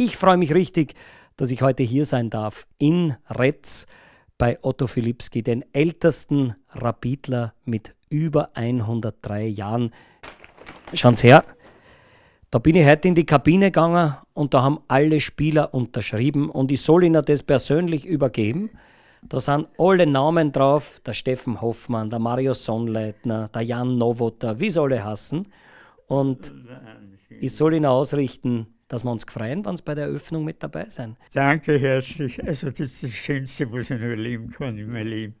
Ich freue mich richtig, dass ich heute hier sein darf in Retz bei Otto Filipski, den ältesten Rapidler mit über 103 Jahren. Schauen Sie her. Da bin ich heute in die Kabine gegangen und da haben alle Spieler unterschrieben und ich soll ihnen das persönlich übergeben. Da sind alle Namen drauf, der Steffen Hoffmann, der Mario Sonnleitner, der Jan Nowotter, wie soll alle hassen? Und ich soll ihn ausrichten, dass wir uns freuen, wenn Sie bei der Eröffnung mit dabei sind. Danke herzlich. Also das ist das Schönste, was ich nur erleben kann in meinem Leben.